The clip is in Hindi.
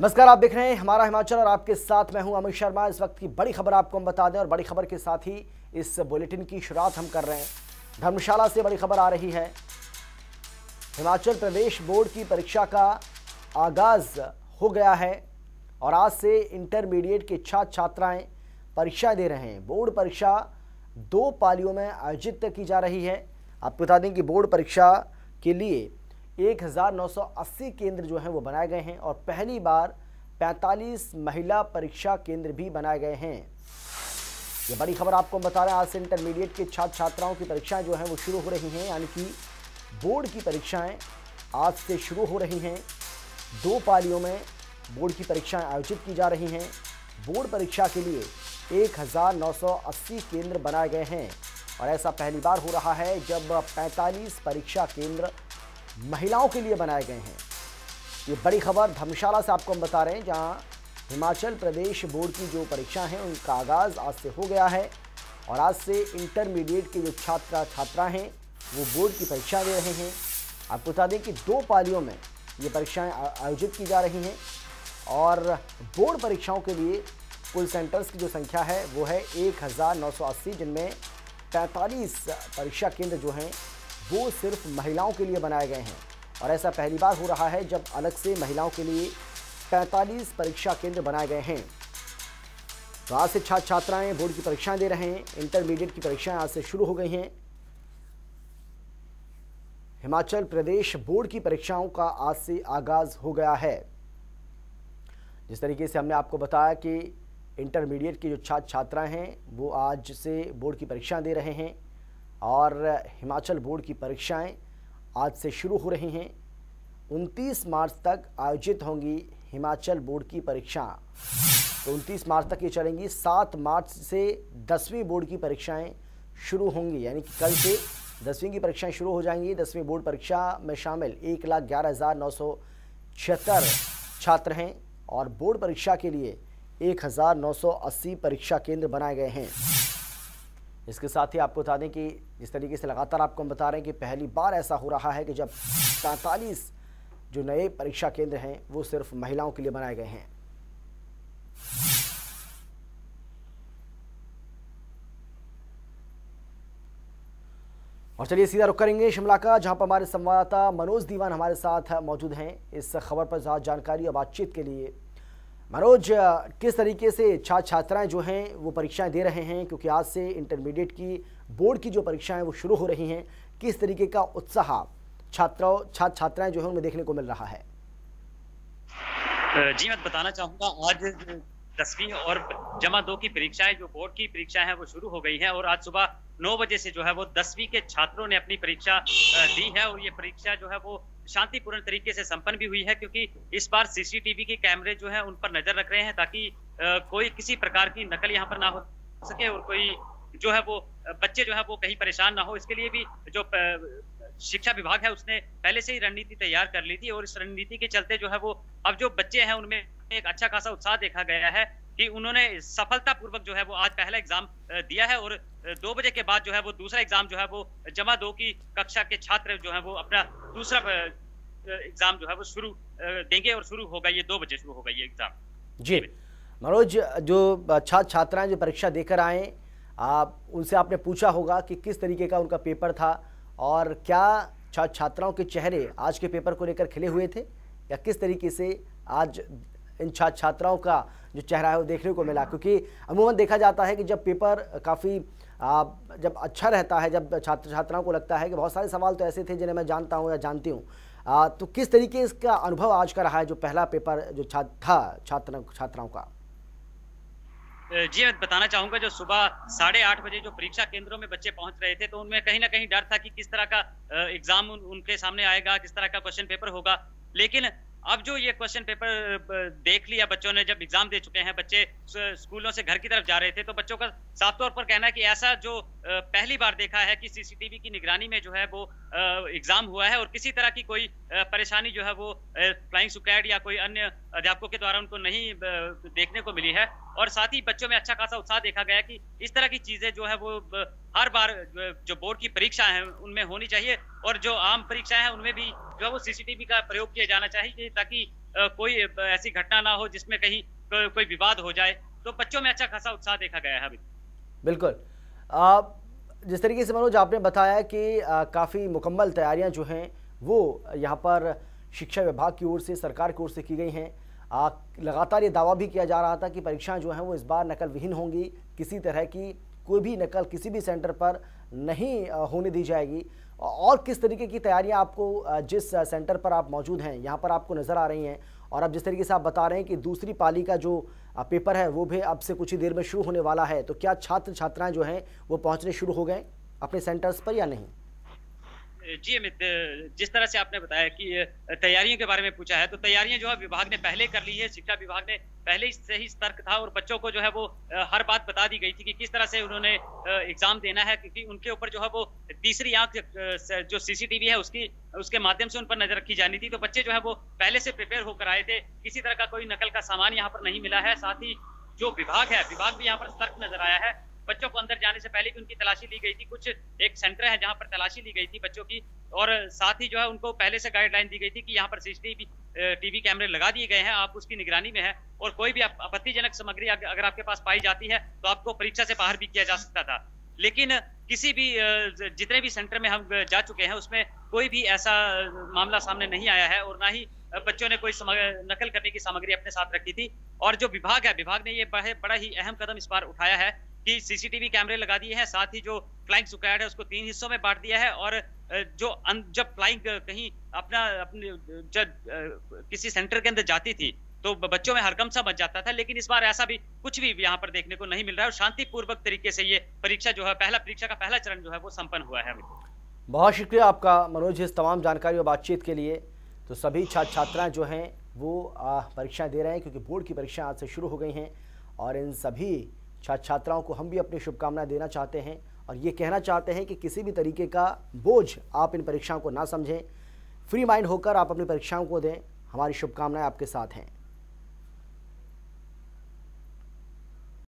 नमस्कार आप देख रहे हैं हमारा हिमाचल और आपके साथ मैं हूं अमित शर्मा इस वक्त की बड़ी खबर आपको हम बता दें और बड़ी खबर के साथ ही इस बुलेटिन की शुरुआत हम कर रहे हैं धर्मशाला से बड़ी खबर आ रही है हिमाचल प्रदेश बोर्ड की परीक्षा का आगाज हो गया है और आज से इंटरमीडिएट के छात्र छात्राएं परीक्षा दे रहे हैं बोर्ड परीक्षा दो पालियों में आयोजित की जा रही है आपको बता दें कि बोर्ड परीक्षा के लिए 1980 केंद्र जो हैं वो बनाए गए हैं और पहली बार 45 महिला परीक्षा केंद्र भी बनाए गए हैं ये बड़ी खबर आपको बता रहे हैं आज से इंटरमीडिएट के छात्र छात्राओं की परीक्षाएं जो हैं वो शुरू हो रही हैं यानी कि बोर्ड की परीक्षाएं आज से शुरू हो रही हैं दो पालियों में बोर्ड की परीक्षाएं आयोजित की जा रही हैं बोर्ड परीक्षा के लिए 1980 केंद्र बनाए गए हैं और ऐसा पहली बार हो रहा है जब 45 परीक्षा केंद्र महिलाओं के लिए बनाए गए हैं ये बड़ी खबर धर्मशाला से आपको हम बता रहे हैं जहाँ हिमाचल प्रदेश बोर्ड की जो परीक्षा है उनका आगाज़ आज से हो गया है और आज से इंटरमीडिएट के जो छात्रा छात्रा हैं वो बोर्ड की परीक्षा दे रहे हैं आपको बता दें कि दो पालियों में ये परीक्षाएं आयोजित की जा रही हैं और बोर्ड परीक्षाओं के लिए कुल सेंटर्स की जो संख्या है वो है 1980 जिनमें 45 परीक्षा केंद्र जो हैं वो सिर्फ महिलाओं के लिए बनाए गए हैं और ऐसा पहली बार हो रहा है जब अलग से महिलाओं के लिए 45 परीक्षा केंद्र बनाए गए हैं तो आज से छात्र छात्राएं बोर्ड की परीक्षाएं दे रहे हैं इंटरमीडिएट की परीक्षाएं आज से शुरू हो गई हैं हिमाचल प्रदेश बोर्ड की परीक्षाओं का आज से आगाज हो गया है जिस तरीके से हमने आपको बताया कि इंटरमीडिएट की जो छात्र छात्राएं हैं वो आज से बोर्ड की परीक्षाएं दे रहे हैं और हिमाचल बोर्ड की परीक्षाएं आज से शुरू हो रही हैं 29 मार्च तक आयोजित होंगी हिमाचल बोर्ड की परीक्षा तो 29 मार्च तक ये चलेंगी 7 मार्च से दसवीं बोर्ड की परीक्षाएं शुरू होंगी यानी कि कल से दसवीं की परीक्षाएं शुरू हो जाएंगी दसवीं बोर्ड परीक्षा में शामिल एक लाख ग्यारह हज़ार नौ सौ छिहत्तर छात्र हैं और बोर्ड परीक्षा के लिए अस्सी परीक्षा केंद्र बनाए गए हैं इसके साथ ही आपको बता दें कि जिस तरीके से लगातार आपको हम बता रहे हैं कि पहली बार ऐसा हो रहा है कि जब तैंतालीस जो नए परीक्षा केंद्र हैं वो सिर्फ महिलाओं के लिए बनाए गए हैं और चलिए सीधा रुख करेंगे शिमला का जहां पर हमारे संवाददाता मनोज दीवान हमारे साथ मौजूद हैं इस खबर पर ज्यादा जानकारी और बातचीत के लिए मनोज किस तरीके से छात्र छात्राएं जो हैं वो परीक्षाएं दे रहे हैं क्योंकि आज से इंटरमीडिएट की बोर्ड की जो परीक्षाएं वो शुरू हो रही हैं किस तरीके का उत्साह छात्रों छात्र छात्राएं जो है उनमें देखने को मिल रहा है जी मैं बताना चाहूंगा आज दसवीं और जमा दो की परीक्षाएं जो बोर्ड की परीक्षाएं हैं वो शुरू हो गई हैं और आज सुबह नौ बजे से जो है वो दसवीं के छात्रों ने अपनी परीक्षा दी है और ये परीक्षा जो है वो शांतिपूर्ण तरीके से संपन्न भी हुई है क्योंकि इस बार सीसीटीवी के कैमरे जो है उन पर नजर रख रहे हैं ताकि कोई किसी प्रकार की नकल यहाँ पर ना हो सके और कोई जो है वो बच्चे जो है वो कहीं परेशान ना हो इसके लिए भी जो शिक्षा विभाग है उसने पहले से ही रणनीति तैयार कर ली थी और इस रणनीति के चलते जो है वो अब जो बच्चे हैं उनमें एक अच्छा खासा उत्साह देखा गया है कि उन्होंने सफलतापूर्वक जो है वो आज पहला एग्जाम दिया है और दो बजे के बाद जो है वो दूसरा एग्जाम जो है वो जमा दो की कक्षा के छात्र जो है वो अपना दूसरा एग्जाम जो है वो शुरू देंगे और शुरू होगा ये दो बजे शुरू होगा ये एग्जाम जी मनोज जो छात्र छात्राएं जो परीक्षा देकर आए आप उनसे आपने पूछा होगा कि किस तरीके का उनका पेपर था और क्या छात्र छात्राओं के चेहरे आज के पेपर को लेकर खिले हुए थे या किस तरीके से आज इन छात्र छात्राओं का जो चेहरा है वो देखने को मिला क्योंकि अमूमन देखा जाता है कि जब पेपर काफ़ी जब अच्छा रहता है जब छात्र छात्राओं को लगता है कि बहुत सारे सवाल तो ऐसे थे जिन्हें मैं जानता हूँ या जानती हूँ तो किस तरीके इसका अनुभव आज का रहा है जो पहला पेपर जो छा था छात्र छात्राओं का जी मैं बताना चाहूंगा जो सुबह साढ़े आठ बजे जो परीक्षा केंद्रों में बच्चे पहुंच रहे थे तो उनमें कहीं ना कहीं डर था कि किस तरह का एग्जाम उनके सामने आएगा किस तरह का क्वेश्चन पेपर होगा लेकिन अब जो ये क्वेश्चन पेपर देख लिया बच्चों ने जब एग्जाम दे चुके हैं बच्चे स्कूलों से घर की तरफ जा रहे थे तो बच्चों का साफ तौर पर कहना है कि ऐसा जो पहली बार देखा है कि सीसीटीवी की निगरानी में जो है वो एग्जाम हुआ है और किसी तरह की कोई परेशानी जो है वो फ्लाइंग स्क्वाड या कोई अन्य अध्यापकों के द्वारा उनको नहीं देखने को मिली है और साथ ही बच्चों में अच्छा खासा उत्साह देखा गया कि इस तरह की चीजें जो है वो हर बार जो बोर्ड की परीक्षा है उनमें होनी चाहिए और जो आम परीक्षाएं हैं उनमें भी जो है वो सीसीटीवी का प्रयोग किया जाना चाहिए ताकि कोई ऐसी घटना ना हो जिसमें कहीं को, कोई विवाद हो जाए तो बच्चों में अच्छा खासा उत्साह देखा गया है अभी बिल्कुल आप जिस तरीके से मनोज आपने बताया कि काफ़ी मुकम्मल तैयारियां जो हैं वो यहाँ पर शिक्षा विभाग की ओर से सरकार की ओर से की गई हैं लगातार ये दावा भी किया जा रहा था कि परीक्षाएं जो हैं वो इस बार नकल विहीन होंगी किसी तरह की कोई भी नकल किसी भी सेंटर पर नहीं होने दी जाएगी और किस तरीके की तैयारियां आपको जिस सेंटर पर आप मौजूद हैं यहाँ पर आपको नज़र आ रही हैं और अब जिस तरीके से आप बता रहे हैं कि दूसरी पाली का जो पेपर है वो भी अब से कुछ ही देर में शुरू होने वाला है तो क्या छात्र छात्राएं जो हैं वो पहुँचने शुरू हो गए अपने सेंटर्स पर या नहीं जी अमित जिस तरह से आपने बताया कि तैयारियों के बारे में पूछा है तो तैयारियां जो है विभाग ने पहले कर ली है शिक्षा विभाग ने पहले से ही सतर्क था और बच्चों को जो है वो हर बात बता दी गई थी कि किस तरह से उन्होंने एग्जाम देना है क्योंकि उनके ऊपर जो है वो तीसरी आंख जो सीसीटीवी है उसकी उसके माध्यम से उन पर नजर रखी जानी थी तो बच्चे जो है वो पहले से प्रिपेयर होकर आए थे किसी तरह का कोई नकल का सामान यहाँ पर नहीं मिला है साथ ही जो विभाग है विभाग भी यहाँ पर सतर्क नजर आया है बच्चों को अंदर जाने से पहले भी उनकी तलाशी ली गई थी कुछ एक सेंटर है जहाँ पर तलाशी ली गई थी बच्चों की और साथ ही जो है उनको पहले से गाइडलाइन दी गई थी कि यहाँ पर सीसीटीवी टीवी कैमरे लगा दिए गए हैं आप उसकी निगरानी में है और कोई भी आपत्तिजनक सामग्री अगर आपके पास पाई जाती है तो आपको परीक्षा से बाहर भी किया जा सकता था लेकिन किसी भी जितने भी सेंटर में हम जा चुके हैं उसमें कोई भी ऐसा मामला सामने नहीं आया है और ना ही बच्चों ने कोई नकल करने की सामग्री अपने साथ रखी थी और जो विभाग है विभाग ने ये बड़ा ही अहम कदम इस बार उठाया है कि सीसीटीवी कैमरे लगा दिए हैं साथ ही जो फ्लाइंग स्क्वाड है उसको तीन हिस्सों में बांट दिया है और जो अं, जब फ्लाइंग कहीं अपना अपने जब किसी सेंटर के अंदर जाती थी तो बच्चों में हरकम सा बच जाता था लेकिन इस बार ऐसा भी कुछ भी यहाँ पर देखने को नहीं मिल रहा है और शांतिपूर्वक तरीके से ये परीक्षा जो है पहला परीक्षा का पहला चरण जो है वो संपन्न हुआ है बहुत शुक्रिया आपका मनोज इस तमाम जानकारी और बातचीत के लिए तो सभी छात्र छात्राएं जो हैं वो परीक्षाएं दे रहे हैं क्योंकि बोर्ड की परीक्षाएं आज से शुरू हो गई हैं और इन सभी छात्र छात्राओं को हम भी अपनी शुभकामनाएं देना चाहते हैं और ये कहना चाहते हैं कि किसी भी तरीके का बोझ आप इन परीक्षाओं को ना समझें फ्री माइंड होकर आप अपनी परीक्षाओं को दें हमारी शुभकामनाएं आपके साथ हैं